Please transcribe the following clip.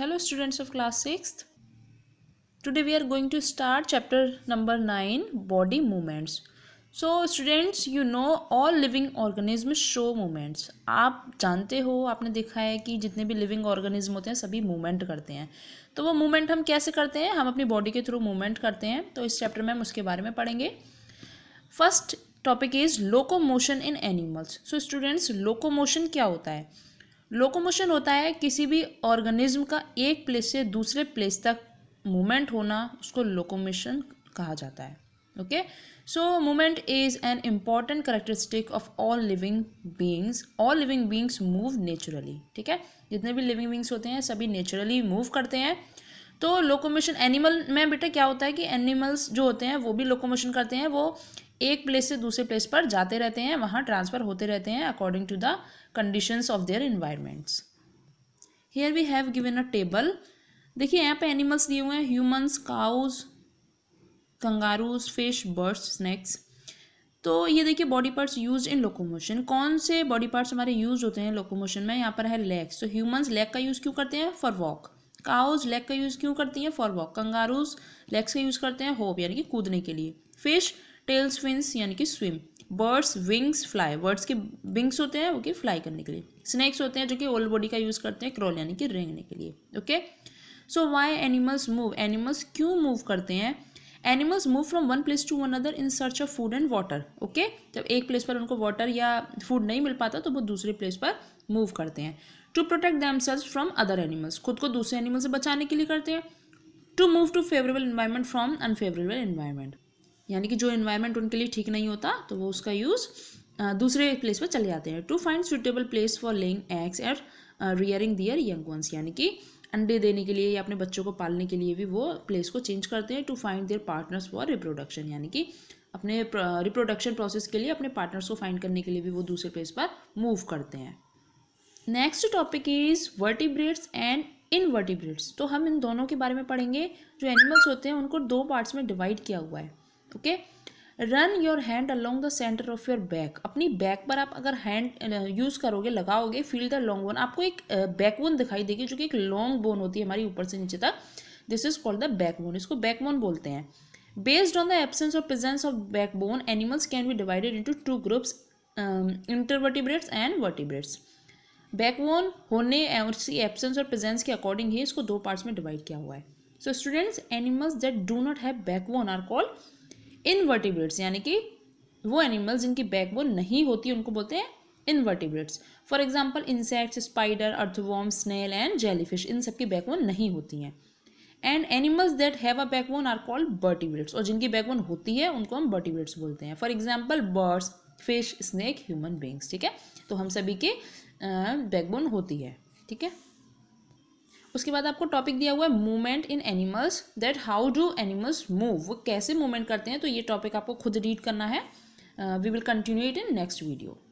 Hello students of class six today we are going to start chapter number nine body movements so students you know all living organism show movements आप जानते हो आपने देखा है कि जितने भी लिविंग ऑर्गेनिज्म होते हैं सभी मूवमेंट करते हैं तो वो मूवमेंट हम कैसे करते हैं हम अपनी बॉडी के थ्रू मूवमेंट करते हैं तो इस चैप्टर में हम उसके बारे में पढ़ेंगे first topic is locomotion in animals so students locomotion क्या होता है लोकोमोशन होता है किसी भी ऑर्गेनिज्म का एक प्लेस से दूसरे प्लेस तक मूवमेंट होना उसको लोकोमोशन कहा जाता है okay so movement is an important characteristic of all living beings all living beings move naturally ठीक है जितने भी लिविंग बींग्स होते हैं सभी नेचुरली मूव करते हैं तो लोकोमोशन एनिमल में बेटा क्या होता है कि एनिमल्स जो होते हैं वो भी लोकोमोशन करते हैं वो एक प्लेस से दूसरे प्लेस पर जाते रहते हैं वहाँ ट्रांसफ़र होते रहते हैं according to the conditions of their environments here we have given a table देखिए यहाँ पे एनिमल्स दिए हुए हैं humans cows kangaroos fish birds snakes तो ये देखिए body parts use in locomotion कौन से बॉडी पार्ट्स हमारे यूज होते हैं लोकोमोशन में यहाँ पर है लेग्स तो ह्यूमंस लेग का यूज़ क्यों करते हैं फॉर वॉक काउज लेग का यूज़ क्यों करती हैं फॉर वॉक कंगारूज लेग्स का यूज़ करते हैं होप यानी कि कूदने के लिए फिश टेल्स फिंस यानी कि swim birds wings fly birds के विंग्स होते हैं वो कि फ्लाई करने के लिए स्नैक्स होते हैं जो कि ओल्ड बॉडी का यूज़ करते हैं क्रॉल यानी कि रेंगने के लिए okay so why animals move animals क्यों मूव करते हैं animals move from one place to one other in search of food and water okay जब एक प्लेस पर उनको वाटर या फूड नहीं मिल पाता तो वो दूसरे प्लेस पर मूव करते हैं to protect themselves from other animals खुद को दूसरे एनिमल से बचाने के लिए करते हैं to move to favourable environment from unfavourable environment यानी कि जो इन्वायरमेंट उनके लिए ठीक नहीं होता तो वो उसका यूज़ दूसरे प्लेस पर चले जाते हैं to find suitable place for laying eggs at rearing their young ones यानी कि अंडे देने के लिए या अपने बच्चों को पालने के लिए भी वो प्लेस को चेंज करते हैं to find their partners for reproduction यानी कि अपने रिप्रोडक्शन प्रोसेस के लिए अपने पार्टनर्स को फाइंड करने के लिए भी वो दूसरे प्लेस पर मूव करते हैं next topic is vertebrates and invertebrates तो हम इन दोनों के बारे में पढ़ेंगे जो एनिमल्स होते हैं उनको दो पार्ट्स में डिवाइड किया हुआ है okay okay? Run your hand along the centre of your back अपनी बैक पर आप अगर हैंड यूज़ करोगे लगाओगे फील द लॉन्ग बोन आपको एक बैक बोन दिखाई देगी जो कि एक लॉन्ग बोन होती है हमारी ऊपर से नीचे तक this is called the backbone इसको बैक बोन बोलते हैं बेस्ड ऑन द एबसेंस और presence of backbone animals can be divided into two groups invertebrates and vertebrates backbone होने और एबसेंस और प्रेजेंस के अकॉर्डिंग ही इसको दो पार्ट्स में डिवाइड किया हुआ है so students animals that do not have backbone are called invertebrates यानी कि वो एनिमल्स जिनकी बैकबोन नहीं होती उनको बोलते हैं invertebrates for example insects spider earthworm snail and jellyfish इन सबकी बैकबोन नहीं होती हैं and animals that have a backbone are called vertebrates और जिनकी बैकबोन होती है उनको हम बर्टिब्रेट्स बोलते हैं for example birds fish snake human beings ठीक है तो हम सभी के बैकबोन होती है ठीक है उसके बाद आपको टॉपिक दिया हुआ है movement in animals that how do animals move वो कैसे मूवमेंट करते हैं तो ये टॉपिक आपको खुद रीड करना है we will continue it in next video